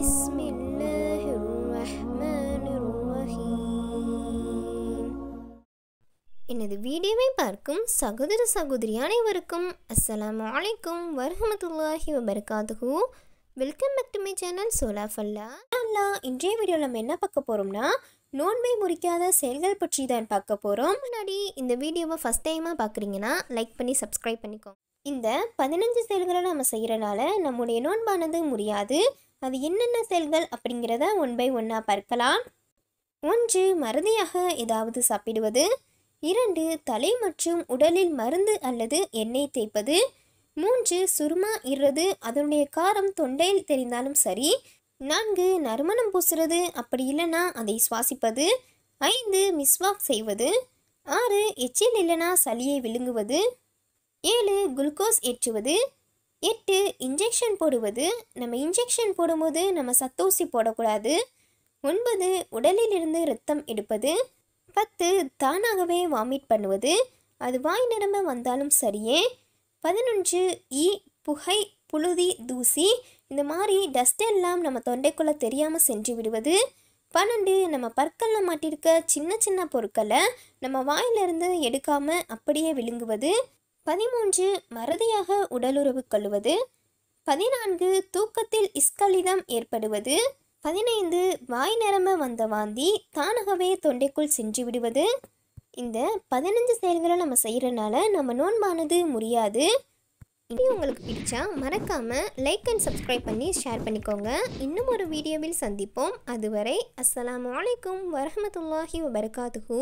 بسم الله الرحمن الرحيم எனது வீடியோவை பார்க்கும் சகோதர சகோதரி அனைவருக்கும் அஸ்ஸலாம் வலைக்கும் வரஹமத்துல்லாஹி வபர்காத்துஹூ welcome back to my channel சோலா ஃபல்லா அல்லா இன்றைய வீடியோவில் நம்ம என்ன பார்க்க போகிறோம்னா நோன்மை முறிக்காத செயல்கள் பற்றி தான் பார்க்க போகிறோம் முன்னாடி இந்த வீடியோவை ஃபஸ்ட் டைமாக பார்க்குறீங்கன்னா லைக் பண்ணி சப்ஸ்கிரைப் பண்ணிக்கோங்க இந்த பதினஞ்சு செயல்களை நம்ம செய்கிறனால நம்முடைய நோன்பானது முடியாது அது என்னென்ன செயல்கள் அப்படிங்கிறத ஒன் பை ஒன்னாக பார்க்கலாம் ஒன்று மருதியாக ஏதாவது சாப்பிடுவது இரண்டு தலை மற்றும் உடலில் மருந்து அல்லது எண்ணெய் தேய்ப்பது மூன்று சுருமா இடுறது அதனுடைய காரம் தொண்டையில் தெரிந்தாலும் சரி நான்கு நறுமணம் பூசுறது அப்படி இல்லைனா அதை சுவாசிப்பது ஐந்து மிஸ்வாக் செய்வது ஆறு எச்சில் இல்லைனா சளியை விழுங்குவது ஏழு குளுக்கோஸ் ஏற்றுவது எட்டு இன்ஜெக்ஷன் போடுவது நம்ம இன்ஜெக்ஷன் போடும்போது நம்ம சத்தூசி போடக்கூடாது ஒன்பது உடலில் இருந்து ரத்தம் எடுப்பது பத்து தானாகவே வாமிட் பண்ணுவது அது வாய் நிரம்ப வந்தாலும் சரியே பதினொன்று இ புகை புழுதி தூசி இந்த மாதிரி டஸ்ட் எல்லாம் நம்ம தொண்டைக்குள்ளே தெரியாமல் சென்று விடுவது பன்னெண்டு நம்ம பற்களில் மாட்டிருக்க சின்ன சின்ன பொருட்களை நம்ம வாயிலிருந்து எடுக்காமல் அப்படியே விழுங்குவது பதிமூன்று மறதியாக உடலுறவு கொள்வது பதினான்கு தூக்கத்தில் இஸ்கலிதம் ஏற்படுவது பதினைந்து வாய் நிரம்ப வந்த வாந்தி தானாகவே தொண்டைக்குள் சென்று விடுவது இந்த பதினஞ்சு செயல்களை நம்ம செய்கிறனால நம்ம நோன்பானது முடியாது இனி உங்களுக்கு பிடிச்சா மறக்காமல் லைக் அண்ட் சப்ஸ்கிரைப் பண்ணி ஷேர் பண்ணிக்கோங்க இன்னும் ஒரு வீடியோவில் சந்திப்போம் அதுவரை அஸ்லாம் வலைக்கம் வரமத்துல்லாஹி வபர்காத்துஹூ